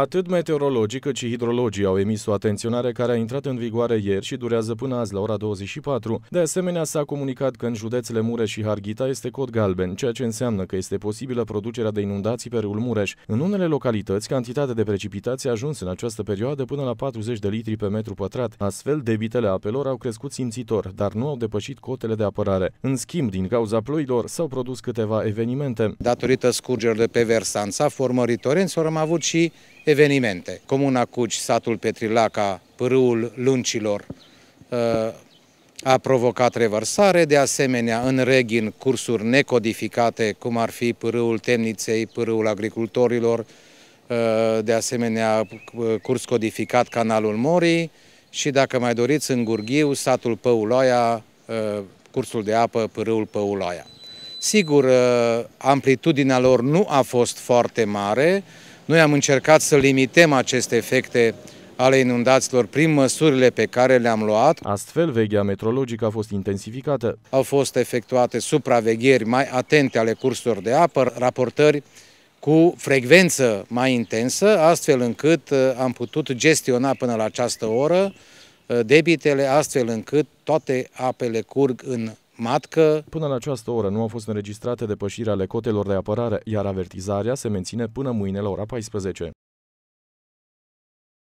Atât meteorologii cât și hidrologii au emis o atenționare care a intrat în vigoare ieri și durează până azi la ora 24. De asemenea, s-a comunicat că în județele Mureș și Harghita este cod galben, ceea ce înseamnă că este posibilă producerea de inundații pe râul Mureș. În unele localități, cantitatea de precipitații a ajuns în această perioadă până la 40 de litri pe metru pătrat. Astfel, debitele apelor au crescut simțitor, dar nu au depășit cotele de apărare. În schimb, din cauza ploilor, s-au produs câteva evenimente. Datorită scurgerilor de pe versanța, formări torenților, am avut și evenimente. Comuna Cuci, satul Petrilaca, Pârâul Luncilor uh, a provocat revărsare, de asemenea în Reghin cursuri necodificate, cum ar fi Pârâul Temniței, Pârâul Agricultorilor, uh, de asemenea uh, curs codificat Canalul Morii și, dacă mai doriți, în Gurghiu, satul Păuloaia, cursul de apă Pârâul Păuloaia. Sigur, amplitudinea lor nu a fost foarte mare, noi am încercat să limităm aceste efecte ale inundațiilor prin măsurile pe care le-am luat. Astfel, veghea metrologică a fost intensificată. Au fost efectuate supravegheri mai atente ale cursurilor de apă, raportări cu frecvență mai intensă, astfel încât uh, am putut gestiona până la această oră uh, debitele, astfel încât toate apele curg în matcă. Până la această oră nu au fost înregistrate depășiri ale cotelor de apărare, iar avertizarea se menține până mâine la ora 14.